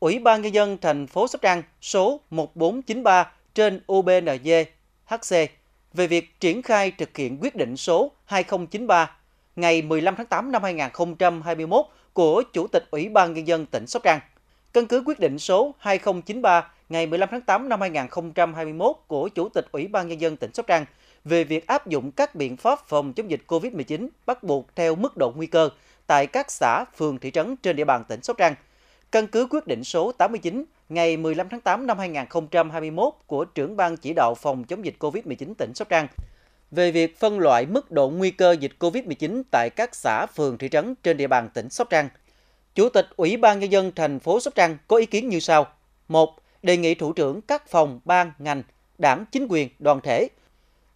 Ủy ban Nhân dân thành phố Sóc Trăng số 1493 trên UBND HC về việc triển khai thực hiện quyết định số 2093 ngày 15 tháng 8 năm 2021 của Chủ tịch Ủy ban Nhân dân tỉnh Sóc Trăng. Căn cứ quyết định số 2093 ngày 15 tháng 8 năm 2021 của Chủ tịch Ủy ban Nhân dân tỉnh Sóc Trăng về việc áp dụng các biện pháp phòng chống dịch COVID-19 bắt buộc theo mức độ nguy cơ tại các xã, phường, thị trấn trên địa bàn tỉnh Sóc Trăng – Căn cứ quyết định số 89 ngày 15 tháng 8 năm 2021 của trưởng ban chỉ đạo phòng chống dịch COVID-19 tỉnh Sóc Trăng về việc phân loại mức độ nguy cơ dịch COVID-19 tại các xã, phường, thị trấn trên địa bàn tỉnh Sóc Trăng. Chủ tịch Ủy ban Nhân dân thành phố Sóc Trăng có ý kiến như sau. 1. Đề nghị thủ trưởng các phòng, ban, ngành, đảng, chính quyền, đoàn thể.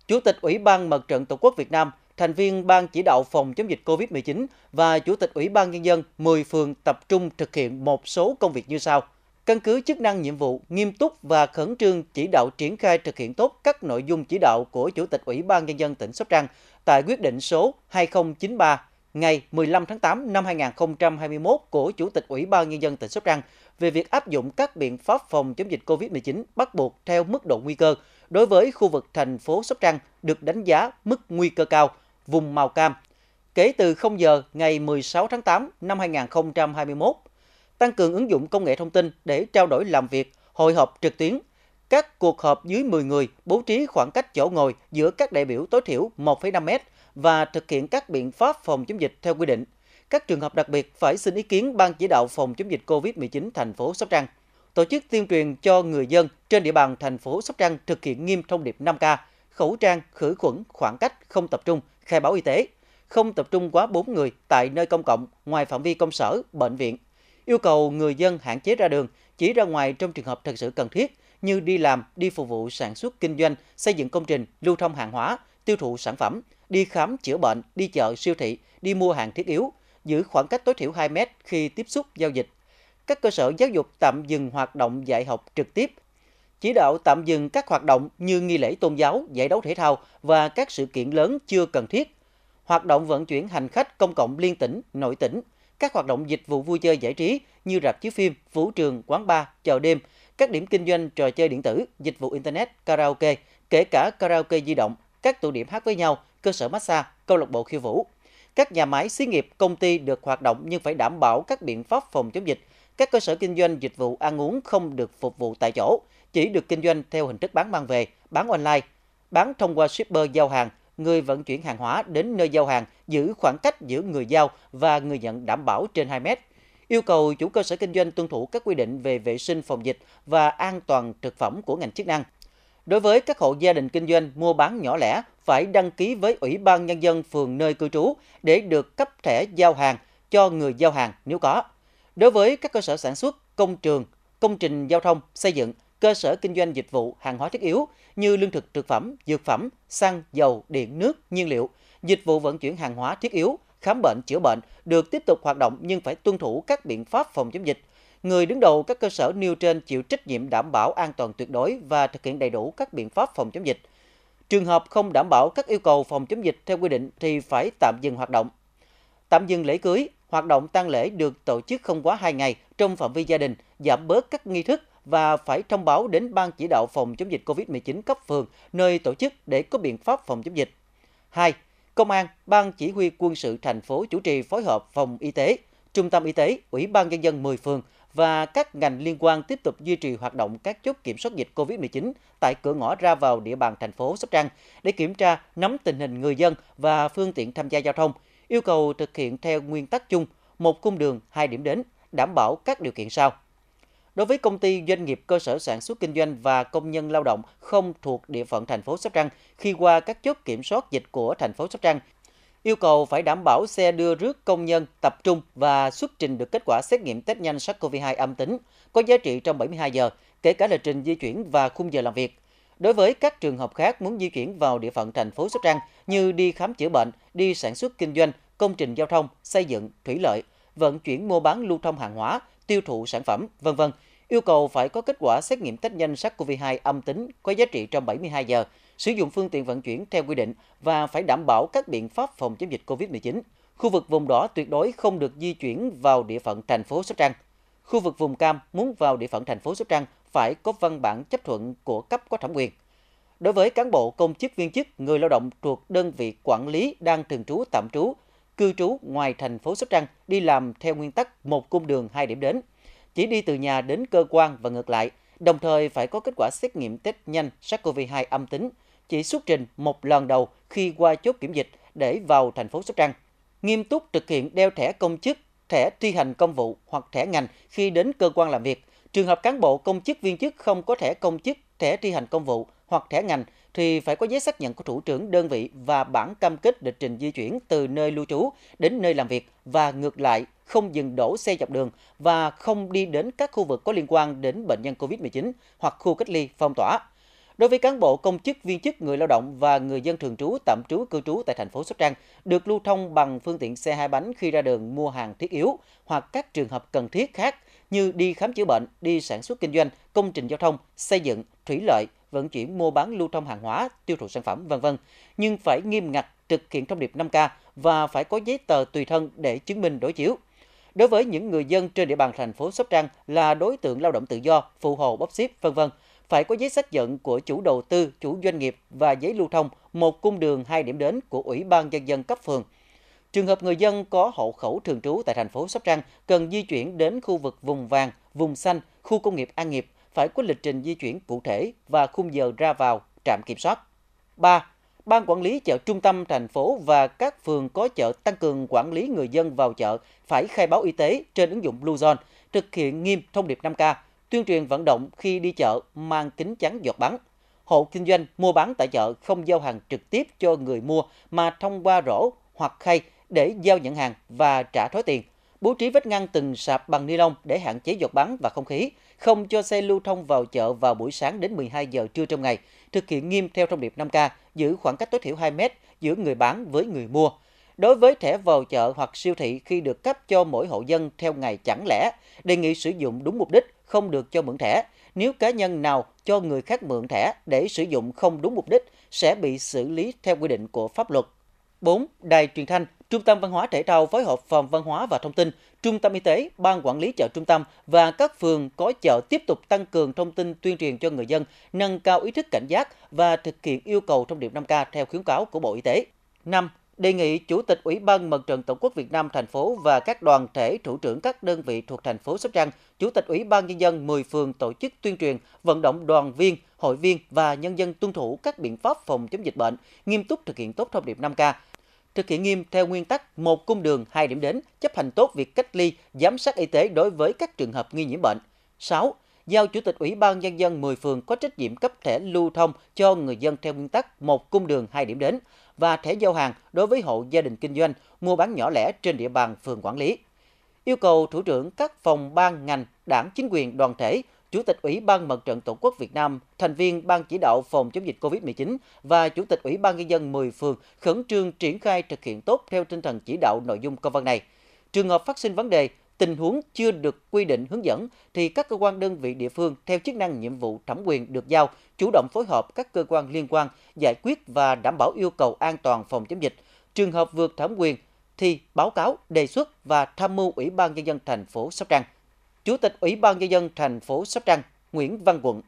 Chủ tịch Ủy ban Mặt trận Tổ quốc Việt Nam – thành viên Ban chỉ đạo phòng chống dịch COVID-19 và Chủ tịch Ủy ban Nhân dân 10 phường tập trung thực hiện một số công việc như sau. Căn cứ chức năng nhiệm vụ, nghiêm túc và khẩn trương chỉ đạo triển khai thực hiện tốt các nội dung chỉ đạo của Chủ tịch Ủy ban Nhân dân tỉnh Sóc Trăng tại quyết định số 2093 ngày 15 tháng 8 năm 2021 của Chủ tịch Ủy ban Nhân dân tỉnh Sóc Trăng về việc áp dụng các biện pháp phòng chống dịch COVID-19 bắt buộc theo mức độ nguy cơ đối với khu vực thành phố Sóc Trăng được đánh giá mức nguy cơ cao – vùng màu cam kể từ 0 giờ ngày 16 tháng 8 năm 2021, tăng cường ứng dụng công nghệ thông tin để trao đổi làm việc, hội họp trực tuyến, các cuộc họp dưới 10 người bố trí khoảng cách chỗ ngồi giữa các đại biểu tối thiểu 15 mét và thực hiện các biện pháp phòng chống dịch theo quy định. Các trường hợp đặc biệt phải xin ý kiến Ban chỉ đạo phòng chống dịch COVID-19 thành phố Sóc Trăng. Tổ chức tuyên truyền cho người dân trên địa bàn thành phố Sóc Trăng thực hiện nghiêm thông điệp 5K, khẩu trang, khử khuẩn, khoảng cách, không tập trung – khai báo y tế, không tập trung quá 4 người tại nơi công cộng ngoài phạm vi công sở, bệnh viện. Yêu cầu người dân hạn chế ra đường, chỉ ra ngoài trong trường hợp thật sự cần thiết như đi làm, đi phục vụ sản xuất kinh doanh, xây dựng công trình, lưu thông hàng hóa, tiêu thụ sản phẩm, đi khám chữa bệnh, đi chợ siêu thị, đi mua hàng thiết yếu, giữ khoảng cách tối thiểu 2 mét khi tiếp xúc giao dịch. Các cơ sở giáo dục tạm dừng hoạt động dạy học trực tiếp chỉ đạo tạm dừng các hoạt động như nghi lễ tôn giáo, giải đấu thể thao và các sự kiện lớn chưa cần thiết, hoạt động vận chuyển hành khách công cộng liên tỉnh, nội tỉnh, các hoạt động dịch vụ vui chơi giải trí như rạp chiếu phim, vũ trường, quán bar, chợ đêm, các điểm kinh doanh trò chơi điện tử, dịch vụ internet, karaoke, kể cả karaoke di động, các tụ điểm hát với nhau, cơ sở massage, câu lạc bộ khiêu vũ. Các nhà máy xí nghiệp, công ty được hoạt động nhưng phải đảm bảo các biện pháp phòng chống dịch các cơ sở kinh doanh dịch vụ ăn uống không được phục vụ tại chỗ, chỉ được kinh doanh theo hình thức bán mang về, bán online, bán thông qua shipper giao hàng, người vận chuyển hàng hóa đến nơi giao hàng giữ khoảng cách giữa người giao và người nhận đảm bảo trên 2 mét. Yêu cầu chủ cơ sở kinh doanh tuân thủ các quy định về vệ sinh phòng dịch và an toàn thực phẩm của ngành chức năng. Đối với các hộ gia đình kinh doanh mua bán nhỏ lẻ phải đăng ký với Ủy ban Nhân dân phường nơi cư trú để được cấp thẻ giao hàng cho người giao hàng nếu có. Đối với các cơ sở sản xuất, công trường, công trình giao thông, xây dựng, cơ sở kinh doanh dịch vụ, hàng hóa thiết yếu như lương thực, thực phẩm, dược phẩm, xăng, dầu, điện, nước, nhiên liệu, dịch vụ vận chuyển hàng hóa thiết yếu, khám bệnh, chữa bệnh được tiếp tục hoạt động nhưng phải tuân thủ các biện pháp phòng chống dịch. Người đứng đầu các cơ sở nêu trên chịu trách nhiệm đảm bảo an toàn tuyệt đối và thực hiện đầy đủ các biện pháp phòng chống dịch. Trường hợp không đảm bảo các yêu cầu phòng chống dịch theo quy định thì phải tạm dừng hoạt động. Tạm dừng lễ cưới, hoạt động tang lễ được tổ chức không quá 2 ngày trong phạm vi gia đình, giảm bớt các nghi thức và phải thông báo đến ban chỉ đạo phòng chống dịch COVID-19 cấp phường nơi tổ chức để có biện pháp phòng chống dịch. 2. Công an, Ban chỉ huy quân sự thành phố chủ trì phối hợp phòng y tế, trung tâm y tế, Ủy ban nhân dân 10 phường và các ngành liên quan tiếp tục duy trì hoạt động các chốt kiểm soát dịch COVID-19 tại cửa ngõ ra vào địa bàn thành phố Sóc Trăng để kiểm tra, nắm tình hình người dân và phương tiện tham gia giao thông, yêu cầu thực hiện theo nguyên tắc chung một cung đường, hai điểm đến, đảm bảo các điều kiện sau. Đối với công ty doanh nghiệp cơ sở sản xuất kinh doanh và công nhân lao động không thuộc địa phận thành phố Sóc Trăng khi qua các chốt kiểm soát dịch của thành phố Sóc Trăng, yêu cầu phải đảm bảo xe đưa rước công nhân tập trung và xuất trình được kết quả xét nghiệm test nhanh SARS-CoV-2 âm tính có giá trị trong 72 giờ, kể cả lịch trình di chuyển và khung giờ làm việc. Đối với các trường hợp khác muốn di chuyển vào địa phận thành phố Sóc Trăng như đi khám chữa bệnh, đi sản xuất kinh doanh, công trình giao thông, xây dựng, thủy lợi, vận chuyển mua bán lưu thông hàng hóa, tiêu thụ sản phẩm, vân vân, yêu cầu phải có kết quả xét nghiệm test nhanh SARS-CoV-2 âm tính có giá trị trong 72 giờ, sử dụng phương tiện vận chuyển theo quy định và phải đảm bảo các biện pháp phòng chống dịch COVID-19. Khu vực vùng đỏ tuyệt đối không được di chuyển vào địa phận thành phố Sóc Trăng. Khu vực vùng cam muốn vào địa phận thành phố Sóc Trăng phải có văn bản chấp thuận của cấp có thẩm quyền. Đối với cán bộ công chức viên chức, người lao động thuộc đơn vị quản lý đang thường trú tạm trú, cư trú ngoài thành phố Sóc Trăng đi làm theo nguyên tắc một cung đường hai điểm đến, chỉ đi từ nhà đến cơ quan và ngược lại, đồng thời phải có kết quả xét nghiệm test nhanh SARS-CoV-2 âm tính, chỉ xuất trình một lần đầu khi qua chốt kiểm dịch để vào thành phố Sóc Trăng. Nghiêm túc thực hiện đeo thẻ công chức, thẻ thi hành công vụ hoặc thẻ ngành khi đến cơ quan làm việc – Trường hợp cán bộ công chức viên chức không có thẻ công chức, thẻ thi hành công vụ hoặc thẻ ngành thì phải có giấy xác nhận của thủ trưởng đơn vị và bản cam kết lịch trình di chuyển từ nơi lưu trú đến nơi làm việc và ngược lại không dừng đổ xe dọc đường và không đi đến các khu vực có liên quan đến bệnh nhân COVID-19 hoặc khu cách ly phong tỏa. Đối với cán bộ công chức viên chức người lao động và người dân thường trú tạm trú cư trú tại thành phố Sóc Trăng được lưu thông bằng phương tiện xe hai bánh khi ra đường mua hàng thiết yếu hoặc các trường hợp cần thiết khác như đi khám chữa bệnh, đi sản xuất kinh doanh, công trình giao thông, xây dựng, thủy lợi, vận chuyển mua bán lưu thông hàng hóa, tiêu thụ sản phẩm, vân vân. Nhưng phải nghiêm ngặt thực hiện thông điệp 5K và phải có giấy tờ tùy thân để chứng minh đối chiếu. Đối với những người dân trên địa bàn thành phố Sóc Trăng là đối tượng lao động tự do, phụ hồ bóc xếp, vân vân, phải có giấy xác nhận của chủ đầu tư, chủ doanh nghiệp và giấy lưu thông một cung đường hai điểm đến của Ủy ban nhân dân cấp phường Trường hợp người dân có hộ khẩu thường trú tại thành phố Sóc Trăng cần di chuyển đến khu vực vùng vàng, vùng xanh, khu công nghiệp An Nghiệp phải có lịch trình di chuyển cụ thể và khung giờ ra vào trạm kiểm soát. 3. Ban quản lý chợ trung tâm thành phố và các phường có chợ tăng cường quản lý người dân vào chợ phải khai báo y tế trên ứng dụng Bluezone, thực hiện nghiêm thông điệp 5K, tuyên truyền vận động khi đi chợ mang kính chắn giọt bắn. Hộ kinh doanh mua bán tại chợ không giao hàng trực tiếp cho người mua mà thông qua rổ hoặc khay để giao nhận hàng và trả thối tiền, bố trí vách ngăn từng sạp bằng ni lông để hạn chế giọt bắn và không khí, không cho xe lưu thông vào chợ vào buổi sáng đến 12 giờ trưa trong ngày, thực hiện nghiêm theo thông điệp 5K, giữ khoảng cách tối thiểu 2 mét giữa người bán với người mua. Đối với thẻ vào chợ hoặc siêu thị khi được cấp cho mỗi hộ dân theo ngày chẳng lẽ, đề nghị sử dụng đúng mục đích, không được cho mượn thẻ. Nếu cá nhân nào cho người khác mượn thẻ để sử dụng không đúng mục đích sẽ bị xử lý theo quy định của pháp luật. 4. Đài truyền thanh Trung tâm Văn hóa Thể thao phối hợp Phòng Văn hóa và Thông tin, Trung tâm Y tế, Ban Quản lý chợ trung tâm và các phường có chợ tiếp tục tăng cường thông tin tuyên truyền cho người dân, nâng cao ý thức cảnh giác và thực hiện yêu cầu thông điệp 5K theo khuyến cáo của Bộ Y tế. 5 đề nghị Chủ tịch Ủy ban Mặt trận Tổ quốc Việt Nam thành phố và các đoàn thể thủ trưởng các đơn vị thuộc thành phố Sóc Trăng, Chủ tịch Ủy ban Nhân dân 10 phường tổ chức tuyên truyền, vận động đoàn viên, hội viên và nhân dân tuân thủ các biện pháp phòng chống dịch bệnh, nghiêm túc thực hiện tốt thông điệp 5K, thực hiện nghiêm theo nguyên tắc một cung đường, hai điểm đến, chấp hành tốt việc cách ly, giám sát y tế đối với các trường hợp nghi nhiễm bệnh. 6. Giao Chủ tịch Ủy ban Nhân dân 10 phường có trách nhiệm cấp thẻ lưu thông cho người dân theo nguyên tắc một cung đường, hai điểm đến và thẻ giao hàng đối với hộ gia đình kinh doanh, mua bán nhỏ lẻ trên địa bàn phường quản lý. Yêu cầu thủ trưởng các phòng ban ngành, đảng chính quyền đoàn thể Chủ tịch Ủy ban Mặt trận Tổ quốc Việt Nam, thành viên Ban chỉ đạo phòng chống dịch COVID-19 và Chủ tịch Ủy ban Nhân dân 10 phường khẩn trương triển khai thực hiện tốt theo tinh thần chỉ đạo nội dung công văn này. Trường hợp phát sinh vấn đề, tình huống chưa được quy định hướng dẫn thì các cơ quan đơn vị địa phương theo chức năng nhiệm vụ thẩm quyền được giao chủ động phối hợp các cơ quan liên quan giải quyết và đảm bảo yêu cầu an toàn phòng chống dịch. Trường hợp vượt thẩm quyền thì báo cáo, đề xuất và tham mưu Ủy ban nhân dân thành phố Sóc Trăng. Chủ tịch Ủy ban Nhân dân thành phố Sóc Trăng Nguyễn Văn Quận